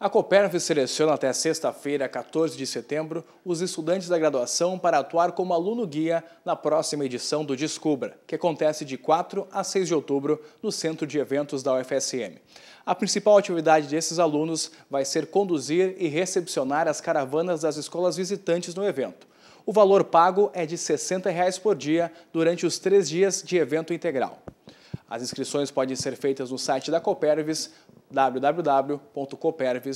A Coperv seleciona até sexta-feira, 14 de setembro, os estudantes da graduação para atuar como aluno guia na próxima edição do Descubra, que acontece de 4 a 6 de outubro no Centro de Eventos da UFSM. A principal atividade desses alunos vai ser conduzir e recepcionar as caravanas das escolas visitantes no evento. O valor pago é de R$ 60 reais por dia durante os três dias de evento integral. As inscrições podem ser feitas no site da Copervis www.copervis.com.br.